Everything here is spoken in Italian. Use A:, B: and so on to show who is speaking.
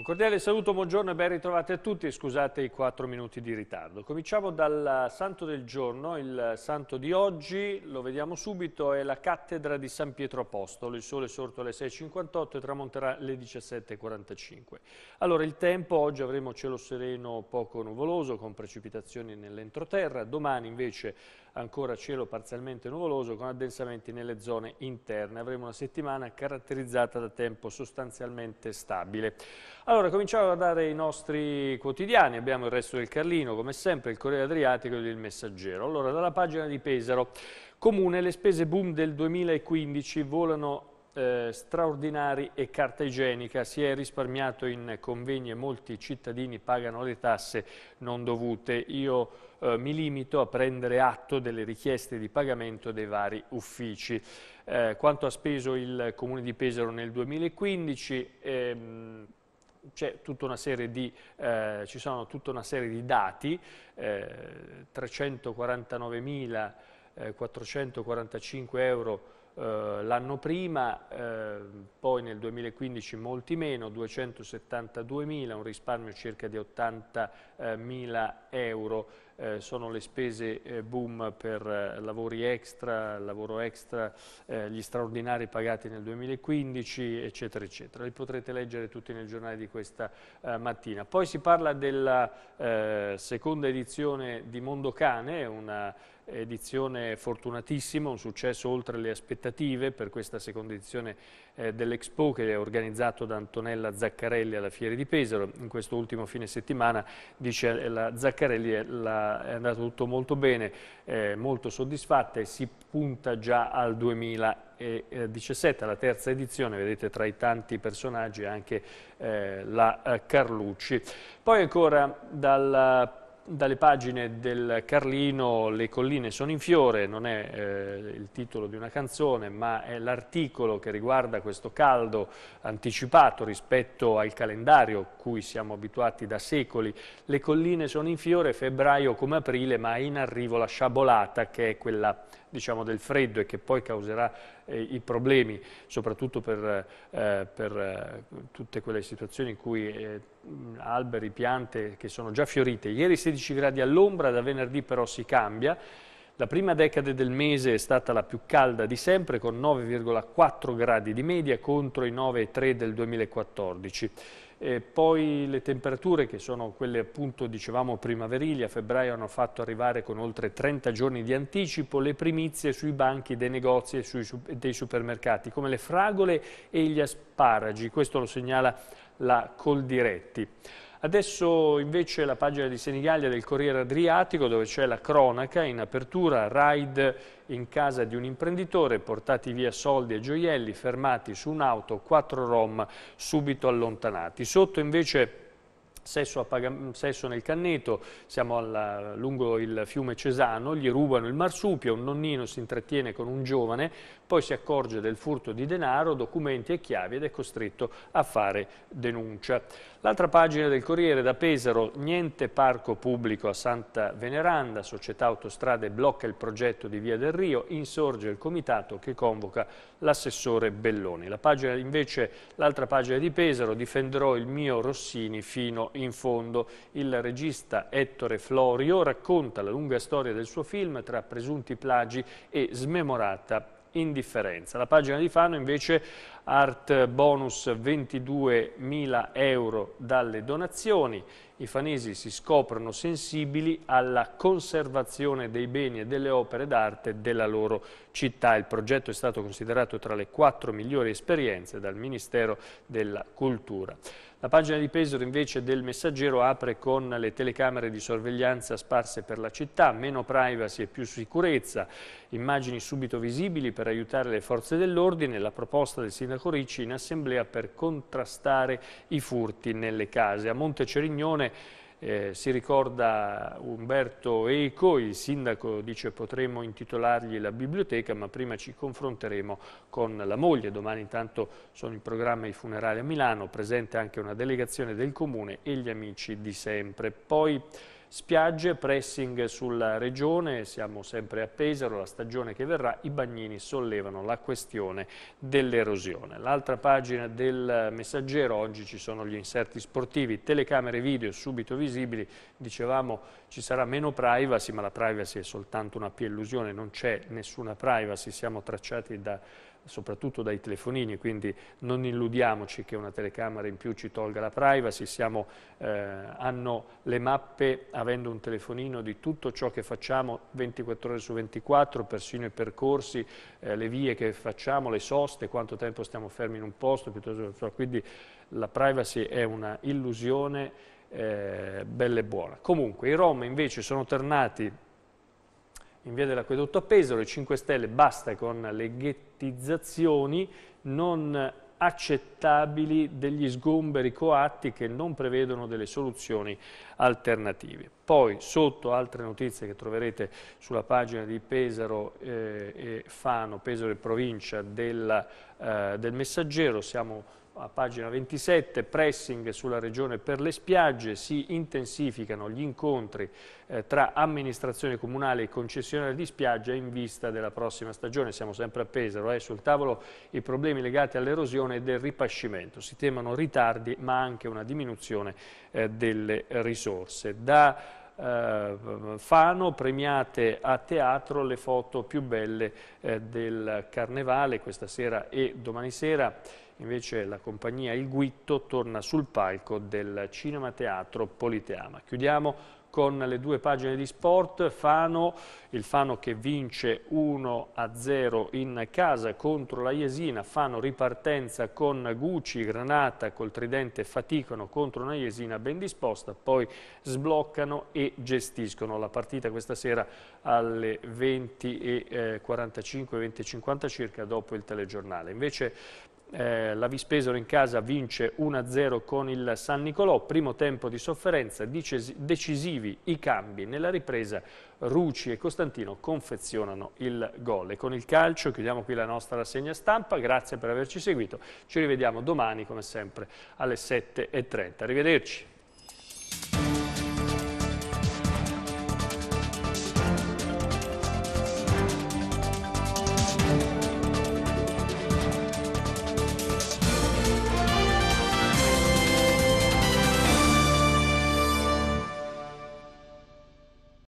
A: Un cordiale saluto, buongiorno e ben ritrovati a tutti e scusate i 4 minuti di ritardo. Cominciamo dal santo del giorno, il santo di oggi, lo vediamo subito, è la cattedra di San Pietro Apostolo, il sole è sorto alle 6.58 e tramonterà alle 17.45. Allora il tempo, oggi avremo cielo sereno poco nuvoloso con precipitazioni nell'entroterra, domani invece ancora cielo parzialmente nuvoloso con addensamenti nelle zone interne. Avremo una settimana caratterizzata da tempo sostanzialmente stabile. Allora, cominciamo a guardare i nostri quotidiani. Abbiamo il resto del Carlino, come sempre, il Corriere Adriatico e il Messaggero. Allora, dalla pagina di Pesaro. Comune, le spese boom del 2015 volano eh, straordinari e carta igienica. Si è risparmiato in convegni e molti cittadini pagano le tasse non dovute. Io eh, mi limito a prendere atto delle richieste di pagamento dei vari uffici. Eh, quanto ha speso il Comune di Pesaro nel 2015? Ehm, tutta di, eh, ci sono tutta una serie di dati, eh, 349.445 eh, euro eh, l'anno prima, eh, poi nel 2015 molti meno, 272.000, un risparmio circa di 80.000 euro. Eh, sono le spese eh, boom per eh, lavori extra, lavoro extra, eh, gli straordinari pagati nel 2015, eccetera, eccetera. Li potrete leggere tutti nel giornale di questa eh, mattina. Poi si parla della seconda edizione di Mondo Cane, una edizione fortunatissima, un successo oltre le aspettative per questa seconda edizione eh, dell'Expo che è organizzato da Antonella Zaccarelli alla Fiere di Pesaro. In questo ultimo fine settimana, dice eh, la Zaccarelli, la, è andato tutto molto bene, eh, molto soddisfatta e si punta già al 2017, la terza edizione, vedete tra i tanti personaggi anche eh, la eh, Carlucci. Poi ancora dal dalle pagine del Carlino Le colline sono in fiore, non è eh, il titolo di una canzone, ma è l'articolo che riguarda questo caldo anticipato rispetto al calendario cui siamo abituati da secoli. Le colline sono in fiore, febbraio come aprile, ma è in arrivo la sciabolata che è quella diciamo, del freddo e che poi causerà eh, i problemi, soprattutto per, eh, per eh, tutte quelle situazioni in cui eh, alberi, piante che sono già fiorite. Ieri 16 gradi all'ombra, da venerdì però si cambia. La prima decade del mese è stata la più calda di sempre con 9,4 gradi di media contro i 9,3 del 2014. E poi le temperature che sono quelle appunto dicevamo primaverili a febbraio hanno fatto arrivare con oltre 30 giorni di anticipo le primizie sui banchi dei negozi e sui, dei supermercati come le fragole e gli asparagi, questo lo segnala la Coldiretti. Adesso invece la pagina di Senigallia del Corriere Adriatico dove c'è la cronaca in apertura, raid in casa di un imprenditore, portati via soldi e gioielli, fermati su un'auto, quattro rom subito allontanati. Sotto invece Sesso, sesso, nel canneto, siamo alla, lungo il fiume Cesano, gli rubano il marsupio, un nonnino si intrattiene con un giovane, poi si accorge del furto di denaro, documenti e chiavi ed è costretto a fare denuncia. L'altra pagina del Corriere da Pesaro, niente parco pubblico a Santa Veneranda, società autostrade blocca il progetto di Via del Rio, insorge il comitato che convoca l'assessore Belloni. L'altra pagina, la pagina di Pesaro, difenderò il mio Rossini fino in fondo. Il regista Ettore Florio racconta la lunga storia del suo film tra presunti plagi e smemorata indifferenza. La pagina di Fano invece art bonus 22.000 euro dalle donazioni, i fanesi si scoprono sensibili alla conservazione dei beni e delle opere d'arte della loro città. Il progetto è stato considerato tra le quattro migliori esperienze dal Ministero della Cultura. La pagina di Pesaro invece del messaggero apre con le telecamere di sorveglianza sparse per la città, meno privacy e più sicurezza, immagini subito visibili per aiutare le forze dell'ordine, la proposta del sindaco Ricci in assemblea per contrastare i furti nelle case. A Monte Cerignone eh, si ricorda Umberto Eco, il sindaco dice potremmo intitolargli la biblioteca, ma prima ci confronteremo con la moglie. Domani intanto sono in programma i funerali a Milano, presente anche una delegazione del comune e gli amici di sempre. Poi spiagge, pressing sulla regione, siamo sempre a Pesaro, la stagione che verrà, i bagnini sollevano la questione dell'erosione. L'altra pagina del messaggero, oggi ci sono gli inserti sportivi, telecamere video subito visibili, dicevamo ci sarà meno privacy, ma la privacy è soltanto una più illusione, non c'è nessuna privacy, siamo tracciati da soprattutto dai telefonini, quindi non illudiamoci che una telecamera in più ci tolga la privacy, Siamo, eh, hanno le mappe avendo un telefonino di tutto ciò che facciamo 24 ore su 24, persino i percorsi, eh, le vie che facciamo, le soste, quanto tempo stiamo fermi in un posto, quindi la privacy è una illusione eh, bella e buona. Comunque i Rom invece sono tornati in via dell'acquedotto a Pesaro, i 5 Stelle basta con le ghettizzazioni non accettabili degli sgomberi coatti che non prevedono delle soluzioni alternative. Poi sotto altre notizie che troverete sulla pagina di Pesaro eh, e Fano, Pesaro e provincia della, eh, del Messaggero, siamo a pagina 27, pressing sulla regione per le spiagge, si intensificano gli incontri eh, tra amministrazione comunale e concessionaria di spiaggia in vista della prossima stagione, siamo sempre a Pesaro, eh, sul tavolo i problemi legati all'erosione e del ripascimento, si temono ritardi ma anche una diminuzione eh, delle risorse. Da eh, Fano, premiate a teatro le foto più belle eh, del carnevale questa sera e domani sera. Invece la compagnia Il Guitto torna sul palco del Cinema Teatro Politeama. Chiudiamo con le due pagine di sport, Fano, il Fano che vince 1-0 in casa contro la Jesina, Fano ripartenza con Gucci, Granata col tridente faticano contro una Jesina ben disposta, poi sbloccano e gestiscono la partita questa sera alle 20.45, 20.50 eh, circa dopo il telegiornale. Invece eh, la Vispesero in casa vince 1-0 con il San Nicolò, primo tempo di sofferenza, decisivi i cambi. Nella ripresa Ruci e Costantino confezionano il gol. E con il calcio chiudiamo qui la nostra rassegna stampa, grazie per averci seguito, ci rivediamo domani come sempre alle 7.30. Arrivederci.